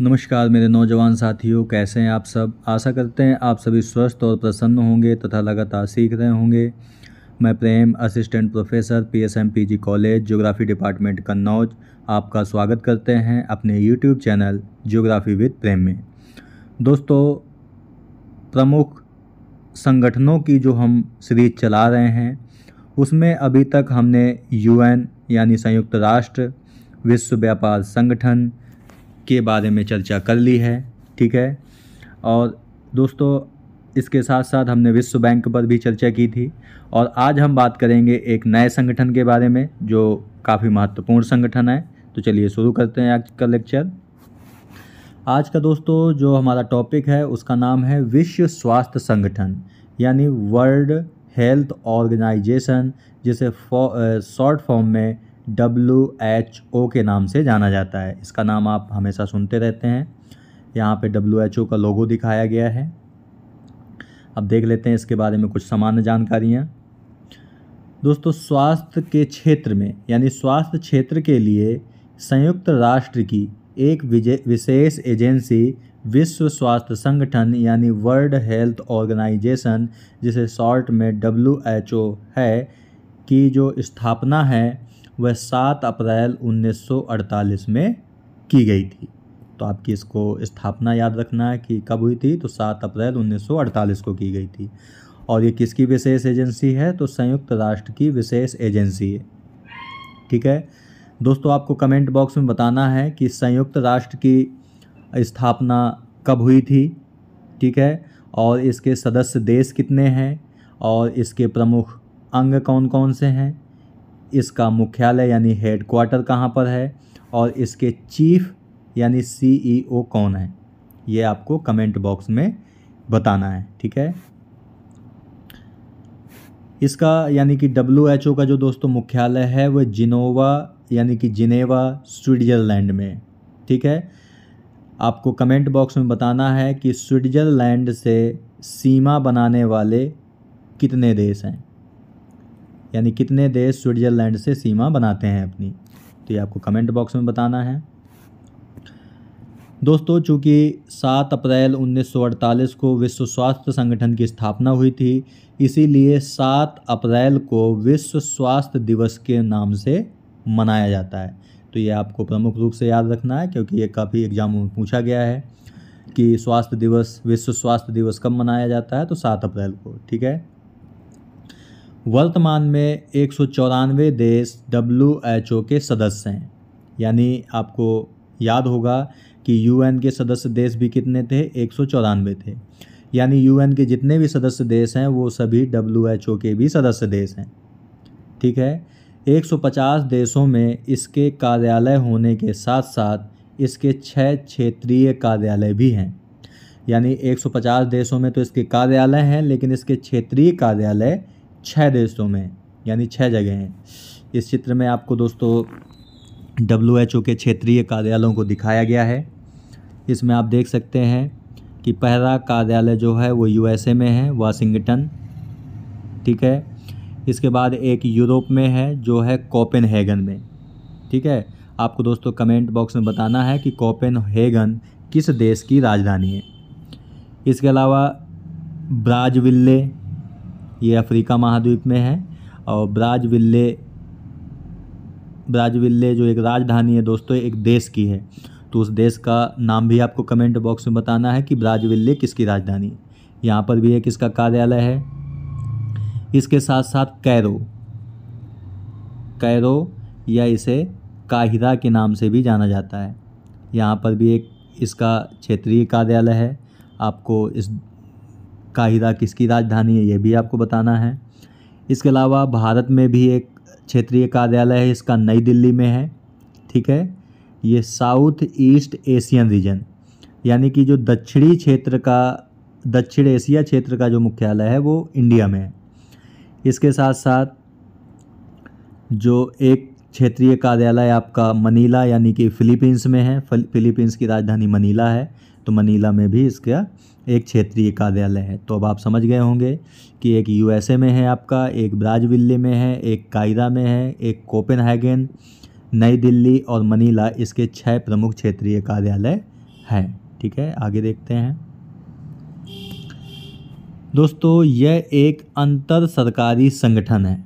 नमस्कार मेरे नौजवान साथियों कैसे हैं आप सब आशा करते हैं आप सभी स्वस्थ और प्रसन्न होंगे तथा लगातार सीख रहे होंगे मैं Prem assistant professor PSMPG college geography department Kannauj आपका स्वागत करते हैं अपने YouTube channel geography with Prem में दोस्तों प्रमुख संगठनों की जो हम सीरीज चला रहे हैं उसमें अभी तक हमने यूएन यानी संयुक्त राष्ट्र विश्व व्यापार संगठन के बारे में चर्चा कर ली है ठीक है और दोस्तों इसके साथ साथ हमने विश्व बैंक पर भी चर्चा की थी और आज हम बात करेंगे एक नए संगठन के बारे में जो काफ़ी महत्वपूर्ण संगठन है तो चलिए शुरू करते हैं आज का लेक्चर आज का दोस्तों जो हमारा टॉपिक है उसका नाम है विश्व स्वास्थ्य संगठन यानी वर्ल्ड हेल्थ ऑर्गेनाइजेशन जिसे शॉर्ट फॉर्म में डब्ल्यू एच ओ के नाम से जाना जाता है इसका नाम आप हमेशा सुनते रहते हैं यहाँ पे डब्ल्यू एच ओ का लोगो दिखाया गया है अब देख लेते हैं इसके बारे में कुछ सामान्य जानकारियाँ दोस्तों स्वास्थ्य के क्षेत्र में यानी स्वास्थ्य क्षेत्र के लिए संयुक्त राष्ट्र की एक विशेष एजेंसी विश्व स्वास्थ्य संगठन यानी वर्ल्ड हेल्थ ऑर्गेनाइजेशन जिसे शॉर्ट में डब्ल्यू एच ओ है की जो स्थापना है वह सात अप्रैल 1948 में की गई थी तो आपकी इसको स्थापना याद रखना है कि कब हुई थी तो सात अप्रैल 1948 को की गई थी और ये किसकी विशेष एजेंसी है तो संयुक्त राष्ट्र की विशेष एजेंसी है ठीक है दोस्तों आपको कमेंट बॉक्स में बताना है कि संयुक्त राष्ट्र की स्थापना कब हुई थी ठीक है और इसके सदस्य देश कितने हैं और इसके प्रमुख अंग कौन कौन से हैं इसका मुख्यालय यानी हेड क्वार्टर कहाँ पर है और इसके चीफ यानी सीईओ e कौन है ये आपको कमेंट बॉक्स में बताना है ठीक है इसका यानी कि डब्ल्यू एच ओ का जो दोस्तों मुख्यालय है वह जिनोवा यानी कि जिनेवा स्विट्ज़रलैंड में ठीक है आपको कमेंट बॉक्स में बताना है कि स्विट्ज़रलैंड से सीमा बनाने वाले कितने देश हैं यानी कितने देश स्विट्ज़रलैंड से सीमा बनाते हैं अपनी तो ये आपको कमेंट बॉक्स में बताना है दोस्तों चूँकि 7 अप्रैल 1948 को विश्व स्वास्थ्य संगठन की स्थापना हुई थी इसीलिए 7 अप्रैल को विश्व स्वास्थ्य दिवस के नाम से मनाया जाता है तो ये आपको प्रमुख रूप से याद रखना है क्योंकि ये काफ़ी एग्जाम में पूछा गया है कि स्वास्थ्य दिवस विश्व स्वास्थ्य दिवस कब मनाया जाता है तो सात अप्रैल को ठीक है वर्तमान में एक देश डब्ल्यू के सदस्य हैं यानी आपको याद होगा कि यूएन के सदस्य देश भी कितने थे एक थे यानी यूएन के जितने भी सदस्य देश हैं वो सभी डब्ल्यू के भी सदस्य देश हैं ठीक है 150 देशों में इसके कार्यालय होने के साथ साथ इसके छः क्षेत्रीय कार्यालय भी हैं यानी 150 देशों में तो इसके कार्यालय हैं लेकिन इसके क्षेत्रीय कार्यालय छः देशों में यानी छः जगह हैं इस चित्र में आपको दोस्तों डब्ल्यू एच ओ के क्षेत्रीय कार्यालयों को दिखाया गया है इसमें आप देख सकते हैं कि पहला कार्यालय जो है वो यू एस ए में है वाशिंगटन ठीक है इसके बाद एक यूरोप में है जो है हैगन में ठीक है आपको दोस्तों कमेंट बॉक्स में बताना है कि हैगन किस देश की राजधानी है इसके अलावा ब्राजविल्ले ये अफ्रीका महाद्वीप में है और ब्राजविल्ले ब्राजविल्ले जो एक राजधानी है दोस्तों एक देश की है तो उस देश का नाम भी आपको कमेंट बॉक्स में बताना है कि ब्राजविल्ले किसकी राजधानी है यहाँ पर भी एक इसका कार्यालय है इसके साथ साथ कैरो कैरो या इसे काहिरा के नाम से भी जाना जाता है यहाँ पर भी एक इसका क्षेत्रीय कार्यालय है आपको इस काहिरा किसकी राजधानी है ये भी आपको बताना है इसके अलावा भारत में भी एक क्षेत्रीय कार्यालय है इसका नई दिल्ली में है ठीक है ये साउथ ईस्ट एशियन रीजन यानी कि जो दक्षिणी क्षेत्र का दक्षिण एशिया क्षेत्र का जो मुख्यालय है वो इंडिया में है इसके साथ साथ जो एक क्षेत्रीय कार्यालय आपका मनीला यानी कि फिलीपींस में है फिलीपींस की राजधानी मनीला है तो मनीला में भी इसका एक क्षेत्रीय कार्यालय है तो अब आप समझ गए होंगे कि एक यूएसए में है आपका एक ब्राजविल्ली में है एक कायदा में है एक कोपेनहेगन नई दिल्ली और मनीला इसके छः प्रमुख क्षेत्रीय कार्यालय हैं ठीक है आगे देखते हैं दोस्तों यह एक अंतर सरकारी संगठन है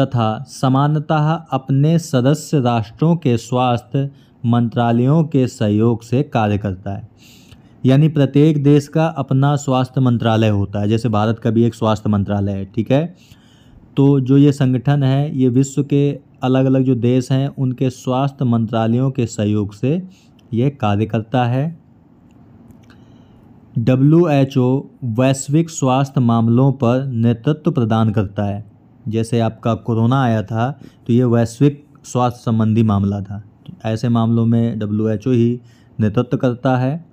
तथा समानतः अपने सदस्य राष्ट्रों के स्वास्थ्य मंत्रालयों के सहयोग से कार्य करता है यानी प्रत्येक देश का अपना स्वास्थ्य मंत्रालय होता है जैसे भारत का भी एक स्वास्थ्य मंत्रालय है ठीक है तो जो ये संगठन है ये विश्व के अलग अलग जो देश हैं उनके स्वास्थ्य मंत्रालयों के सहयोग से यह कार्य करता है डब्ल्यू एच ओ वैश्विक स्वास्थ्य मामलों पर नेतृत्व प्रदान करता है जैसे आपका कोरोना आया था तो ये वैश्विक स्वास्थ्य संबंधी मामला था ऐसे मामलों में डब्ल्यू ही नेतृत्व करता है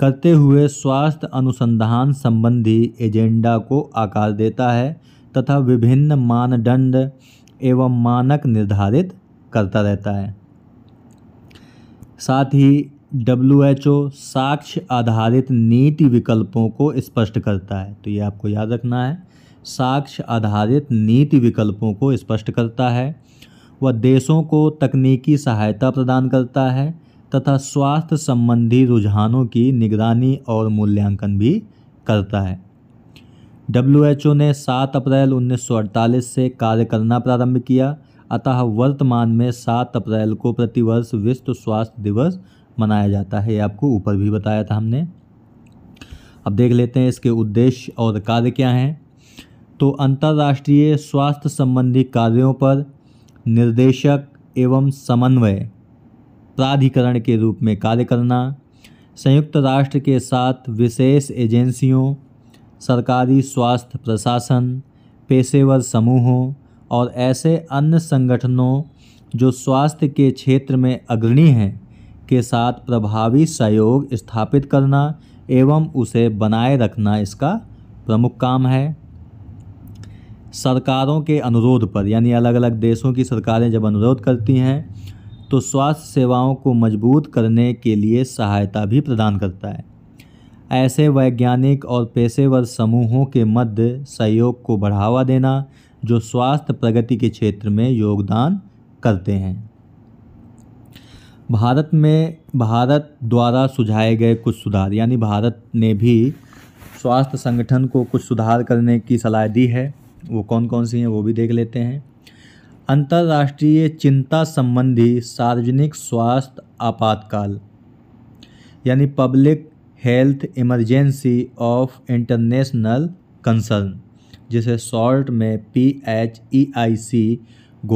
करते हुए स्वास्थ्य अनुसंधान संबंधी एजेंडा को आकार देता है तथा विभिन्न मानदंड एवं मानक निर्धारित करता रहता है साथ ही डब्ल्यू एच ओ साक्ष्य आधारित नीति विकल्पों को स्पष्ट करता है तो ये आपको याद रखना है साक्ष्य आधारित नीति विकल्पों को स्पष्ट करता है व देशों को तकनीकी सहायता प्रदान करता है तथा स्वास्थ्य संबंधी रुझानों की निगरानी और मूल्यांकन भी करता है डब्ल्यू ने 7 अप्रैल 1948 से कार्य करना प्रारंभ किया अतः वर्तमान में 7 अप्रैल को प्रतिवर्ष विश्व स्वास्थ्य दिवस मनाया जाता है ये आपको ऊपर भी बताया था हमने अब देख लेते हैं इसके उद्देश्य और कार्य क्या हैं तो अंतर्राष्ट्रीय स्वास्थ्य संबंधी कार्यों पर निर्देशक एवं समन्वय प्राधिकरण के रूप में कार्य करना संयुक्त राष्ट्र के साथ विशेष एजेंसियों सरकारी स्वास्थ्य प्रशासन पेशेवर समूहों और ऐसे अन्य संगठनों जो स्वास्थ्य के क्षेत्र में अग्रणी हैं के साथ प्रभावी सहयोग स्थापित करना एवं उसे बनाए रखना इसका प्रमुख काम है सरकारों के अनुरोध पर यानी अलग अलग देशों की सरकारें जब अनुरोध करती हैं तो स्वास्थ्य सेवाओं को मजबूत करने के लिए सहायता भी प्रदान करता है ऐसे वैज्ञानिक और पेशेवर समूहों के मध्य सहयोग को बढ़ावा देना जो स्वास्थ्य प्रगति के क्षेत्र में योगदान करते हैं भारत में भारत द्वारा सुझाए गए कुछ सुधार यानी भारत ने भी स्वास्थ्य संगठन को कुछ सुधार करने की सलाह दी है वो कौन कौन सी हैं वो भी देख लेते हैं अंतर्राष्ट्रीय चिंता संबंधी सार्वजनिक स्वास्थ्य आपातकाल यानी public health emergency of international concern जिसे शॉर्ट में P H E I C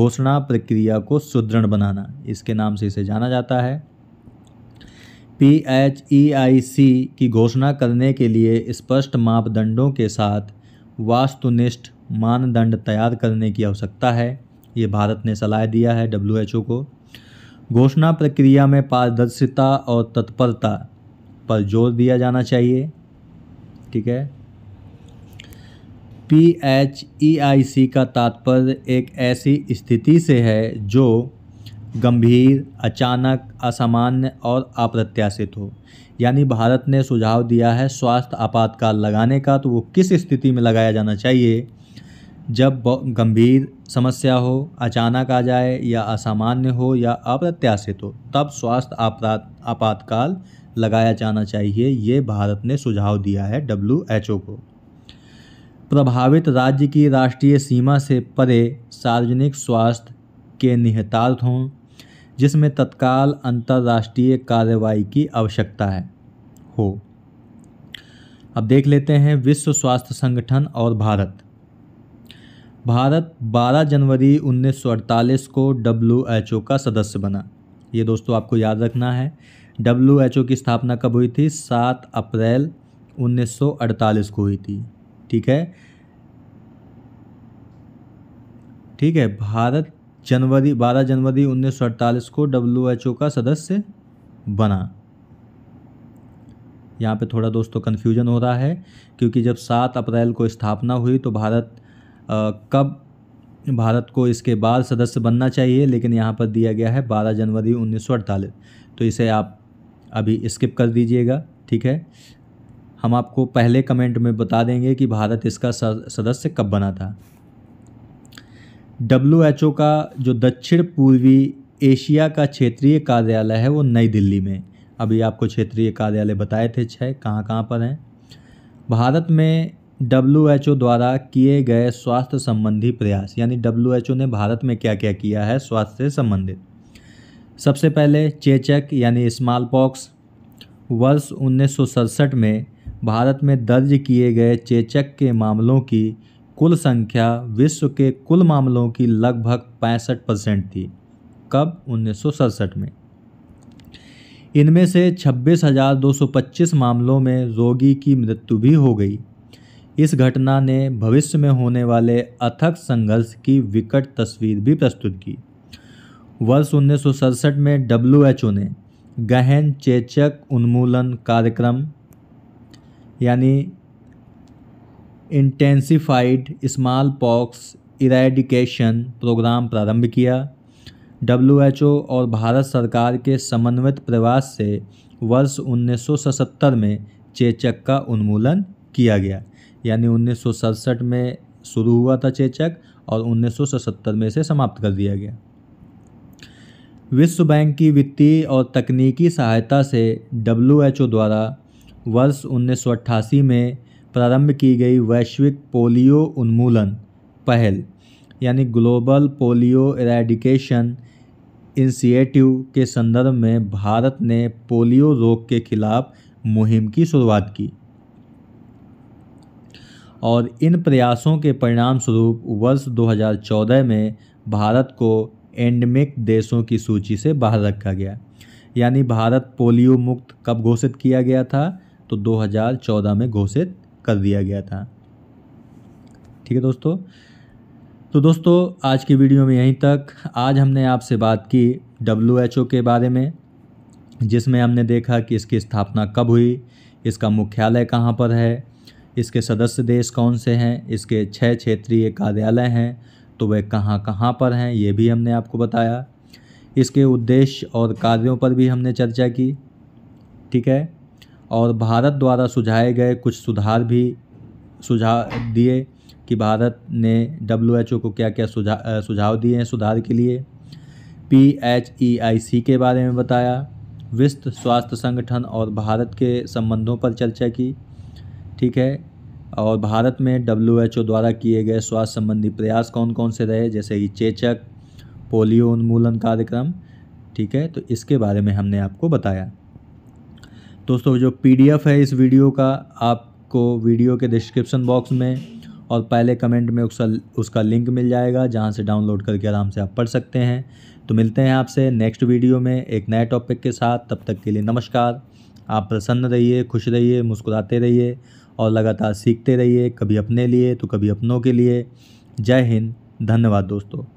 घोषणा प्रक्रिया को सुदृढ़ बनाना इसके नाम से इसे जाना जाता है पी एच ई आई सी की घोषणा करने के लिए स्पष्ट मापदंडों के साथ वास्तुनिष्ठ मानदंड तैयार करने की आवश्यकता है ये भारत ने सलाह दिया है डब्ल्यू को घोषणा प्रक्रिया में पारदर्शिता और तत्परता पर जोर दिया जाना चाहिए ठीक है पी एच ई आई सी का तात्पर्य एक ऐसी स्थिति से है जो गंभीर अचानक असामान्य और अप्रत्याशित हो यानी भारत ने सुझाव दिया है स्वास्थ्य आपातकाल लगाने का तो वो किस स्थिति में लगाया जाना चाहिए जब गंभीर समस्या हो अचानक आ जाए या असामान्य हो या अप्रत्याशित हो तब स्वास्थ्य आपात आपातकाल लगाया जाना चाहिए ये भारत ने सुझाव दिया है डब्ल्यू को प्रभावित राज्य की राष्ट्रीय सीमा से परे सार्वजनिक स्वास्थ्य के निहितार्थ हों जिसमें तत्काल अंतर्राष्ट्रीय कार्रवाई की आवश्यकता है हो अब देख लेते हैं विश्व स्वास्थ्य संगठन और भारत भारत 12 जनवरी 1948 को डब्ल्यू का सदस्य बना ये दोस्तों आपको याद रखना है डब्ल्यू की स्थापना कब हुई थी 7 अप्रैल 1948 को हुई थी ठीक है ठीक है भारत जनवरी 12 जनवरी 1948 को डब्ल्यू का सदस्य बना यहाँ पे थोड़ा दोस्तों कन्फ्यूजन हो रहा है क्योंकि जब 7 अप्रैल को स्थापना हुई तो भारत कब भारत को इसके बाद सदस्य बनना चाहिए लेकिन यहाँ पर दिया गया है 12 जनवरी उन्नीस तो इसे आप अभी स्किप कर दीजिएगा ठीक है हम आपको पहले कमेंट में बता देंगे कि भारत इसका सदस्य कब बना था डब्ल्यू का जो दक्षिण पूर्वी एशिया का क्षेत्रीय कार्यालय है वो नई दिल्ली में अभी आपको क्षेत्रीय कार्यालय बताए थे छः कहाँ कहाँ पर हैं भारत में डब्ल्यू एच ओ द्वारा किए गए स्वास्थ्य संबंधी प्रयास यानी डब्ल्यू एच ओ ने भारत में क्या क्या किया है स्वास्थ्य से संबंधित सबसे पहले चेचक यानी स्मॉल पॉक्स वर्ष उन्नीस में भारत में दर्ज किए गए चेचक के मामलों की कुल संख्या विश्व के कुल मामलों की लगभग पैंसठ परसेंट थी कब उन्नीस में इनमें से पच्चीस मामलों में रोगी की मृत्यु भी हो गई इस घटना ने भविष्य में होने वाले अथक संघर्ष की विकट तस्वीर भी प्रस्तुत की वर्ष उन्नीस में डब्ल्यू ने गहन चेचक उन्मूलन कार्यक्रम यानी intensified smallpox eradication program प्रारंभ किया डब्ल्यू और भारत सरकार के समन्वित प्रयास से वर्ष 1977 में चेचक का उन्मूलन किया गया यानी उन्नीस में शुरू हुआ था चेचक और उन्नीस में इसे समाप्त कर दिया गया विश्व बैंक की वित्तीय और तकनीकी सहायता से डब्ल्यू द्वारा वर्ष उन्नीस में प्रारंभ की गई वैश्विक पोलियो उन्मूलन पहल यानी ग्लोबल पोलियो एरेडिकेशन इंसिएटिव के संदर्भ में भारत ने पोलियो रोग के खिलाफ मुहिम की शुरुआत की और इन प्रयासों के परिणाम स्वरूप वर्ष 2014 में भारत को एंडमिक देशों की सूची से बाहर रखा गया यानी भारत पोलियो मुक्त कब घोषित किया गया था तो 2014 में घोषित कर दिया गया था ठीक है दोस्तों तो दोस्तों आज की वीडियो में यहीं तक आज हमने आपसे बात की डब्ल्यू के बारे में जिसमें हमने देखा कि इसकी स्थापना कब हुई इसका मुख्यालय कहाँ पर है इसके सदस्य देश कौन से हैं इसके छः क्षेत्रीय कार्यालय हैं तो वे कहाँ कहाँ पर हैं ये भी हमने आपको बताया इसके उद्देश्य और कार्यों पर भी हमने चर्चा की ठीक है और भारत द्वारा सुझाए गए कुछ सुधार भी सुझाव दिए कि भारत ने डब्ल्यू को क्या क्या सुझा सुझाव दिए हैं सुधार के लिए पी एच ई आई सी के बारे में बताया विश्व स्वास्थ्य संगठन और भारत के संबंधों पर चर्चा की ठीक है और भारत में डब्ल्यू एच ओ द्वारा किए गए स्वास्थ्य संबंधी प्रयास कौन कौन से रहे जैसे कि चेचक पोलियो उन्मूलन कार्यक्रम ठीक है तो इसके बारे में हमने आपको बताया दोस्तों जो पीडीएफ है इस वीडियो का आपको वीडियो के डिस्क्रिप्शन बॉक्स में और पहले कमेंट में उसका उसका लिंक मिल जाएगा जहाँ से डाउनलोड करके आराम से आप पढ़ सकते हैं तो मिलते हैं आपसे नेक्स्ट वीडियो में एक नए टॉपिक के साथ तब तक के लिए नमस्कार आप प्रसन्न रहिए खुश रहिए मुस्कुराते रहिए और लगातार सीखते रहिए कभी अपने लिए तो कभी अपनों के लिए जय हिंद धन्यवाद दोस्तों